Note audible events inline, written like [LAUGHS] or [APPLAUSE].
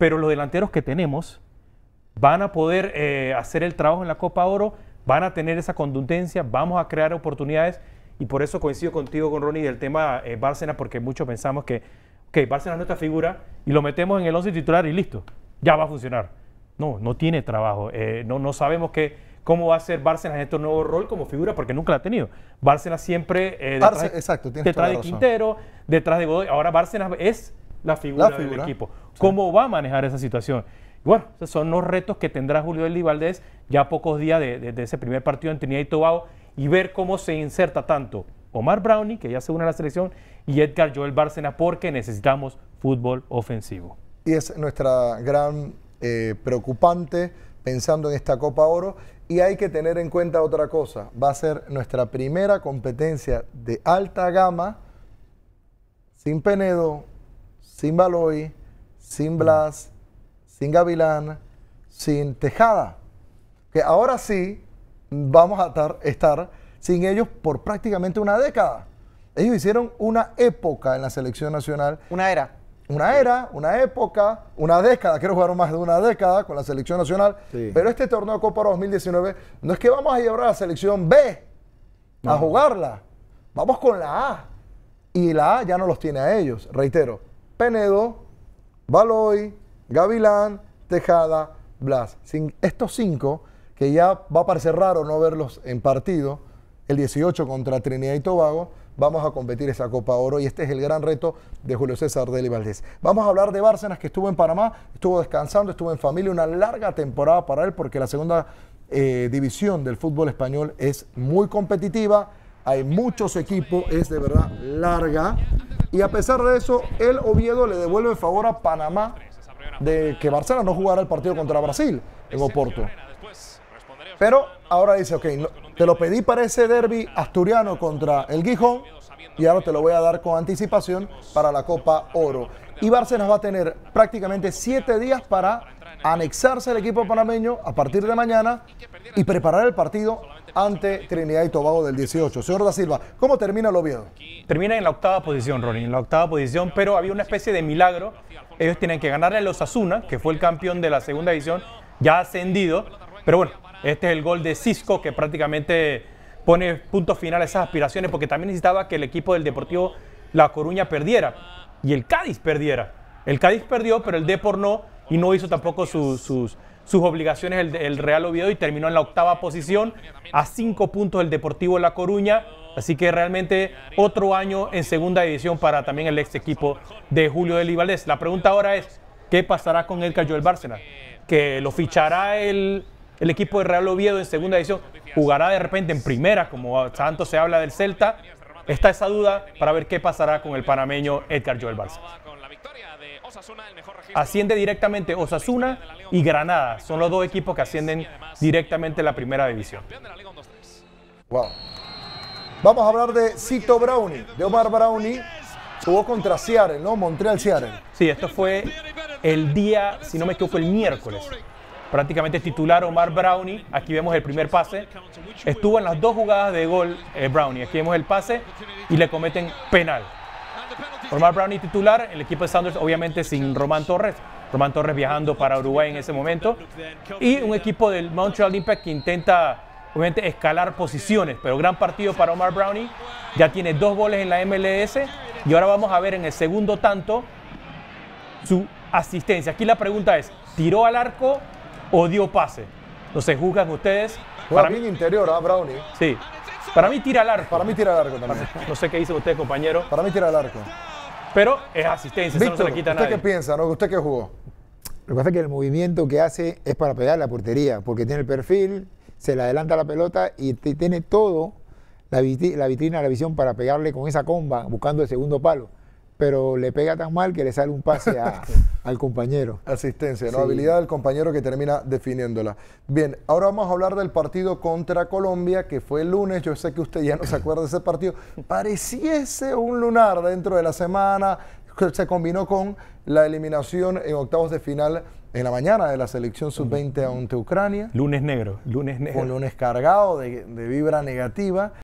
pero los delanteros que tenemos van a poder eh, hacer el trabajo en la Copa Oro, van a tener esa contundencia, vamos a crear oportunidades y por eso coincido contigo, con Ronnie, del tema eh, Bárcena, porque muchos pensamos que, ok, Bárcena es nuestra figura y lo metemos en el 11 titular y listo, ya va a funcionar. No, no tiene trabajo, eh, no, no sabemos cómo va a ser Bárcenas en este nuevo rol como figura, porque nunca la ha tenido. Bárcenas siempre eh, detrás, detrás de Quintero, detrás de Godoy. Ahora Bárcenas es la figura, del equipo. ¿Cómo va a manejar esa situación? Bueno, esos son los retos que tendrá Julio Eli Valdés ya pocos días de, ese primer partido en Trinidad y Tobago y ver cómo se inserta tanto Omar Browning, que ya se une a la selección, y Edgar Joel Bárcena, porque necesitamos fútbol ofensivo. Y es nuestra gran eh, preocupante pensando en esta Copa Oro. Y hay que tener en cuenta otra cosa, va a ser nuestra primera competencia de alta gama sin Penedo, sin Baloy, sin mm. Blas, sin Gavilán, sin Tejada. Que ahora sí vamos a estar, sin ellos por prácticamente una década. Ellos hicieron una época en la selección nacional. Una era una era, una época, una década, creo jugar jugaron más de una década con la selección nacional, pero este torneo de Copa 2019 no es que vamos a llevar a la selección B a jugarla, vamos con la A y la A ya no los tiene a ellos, reitero. Penedo, Baloy, Gavilán, Tejada, Blas. Sin estos cinco, que ya va a parecer raro no verlos en partido, el 18 contra Trinidad y Tobago, vamos a competir esa Copa Oro y este es el gran reto de Julio César Deli Valdés. Vamos a hablar de Bárcenas que estuvo en Panamá, estuvo descansando, estuvo en familia, una larga temporada para él porque la segunda eh, división del fútbol español es muy competitiva, hay muchos equipos, es de verdad larga y a pesar de eso, el Oviedo le devuelve el favor a Panamá de que Barcelona no jugara el partido contra Brasil en Oporto. Pero ahora dice, ok, te lo pedí para ese derby asturiano contra el Gijón y ahora te lo voy a dar con anticipación para la Copa Oro. Y Barcelona va a tener prácticamente siete días para anexarse al equipo panameño a partir de mañana y preparar el partido ante Trinidad y Tobago del 18. Señor da Silva, ¿cómo termina el Oviedo? Termina en la octava posición, Ronnie, en la octava posición, pero había una especie de milagro. Ellos tienen que ganarle a los Asuna, que fue el campeón de la segunda división, ya ascendido. Pero bueno, este es el gol de Cisco que prácticamente pone punto final a esas aspiraciones porque también necesitaba que el equipo del Deportivo La Coruña perdiera y el Cádiz perdiera. El Cádiz perdió, pero el Depor no y no hizo tampoco sus, sus, obligaciones el, Real Oviedo y terminó en la octava posición, a cinco puntos el Deportivo La Coruña. Así que realmente otro año en segunda división para también el ex equipo de Julio de La pregunta ahora es, ¿qué pasará con Edgar Joel el ¿Que lo fichará el, equipo de Real Oviedo en segunda división? ¿Jugará de repente en primera, como tanto se habla del Celta? Está esa duda para ver qué pasará con el panameño Edgar Joel Bárcena. Asciende directamente Osasuna y Granada. Son los dos equipos que ascienden directamente a la primera división. Vamos a hablar de Cito Brownie, de Omar Brownie. Jugó contra Seattle, ¿no? Montreal Seattle. Sí, esto fue el día, si no me equivoco, el miércoles. Prácticamente titular Omar Brownie. Aquí vemos el primer pase. Estuvo en las dos jugadas de gol eh, Brownie. Aquí vemos el pase y le cometen penal. Omar Brownie titular, el equipo de Sanders obviamente sin Román Torres, Román Torres viajando para Uruguay en ese momento, y un equipo del Montreal Impact que intenta obviamente escalar posiciones, pero gran partido para Omar Brownie, ya tiene dos goles en la MLS y ahora vamos a ver en el segundo tanto su asistencia. Aquí la pregunta es, ¿tiró al arco o dio pase? No se juzgan ustedes. para mí, interior, ¿ah, Brownie? Sí. Para mí tira al arco. Para mí tira al arco también. No sé qué dice usted, compañero. Para mí tira al arco. Pero es asistencia, no se quita ¿usted ¿Usted qué piensa? ¿Usted qué jugó? Lo que pasa es que el movimiento que hace es para pegar la portería, porque tiene el perfil, se le adelanta la pelota y tiene todo la vitrina, la visión para pegarle con esa comba buscando el segundo palo pero le pega tan mal que le sale un pase [LAUGHS] al compañero. Asistencia, ¿no? Habilidad del compañero que termina definiéndola. Bien, ahora vamos a hablar del partido contra Colombia, que fue el lunes. Yo sé que usted ya no se acuerda de ese partido. Pareciese un lunar dentro de la semana. Se combinó con la eliminación en octavos de final en la mañana de la selección sub-20 ante Ucrania. Lunes negro, lunes negro. Un lunes cargado de, de vibra negativa.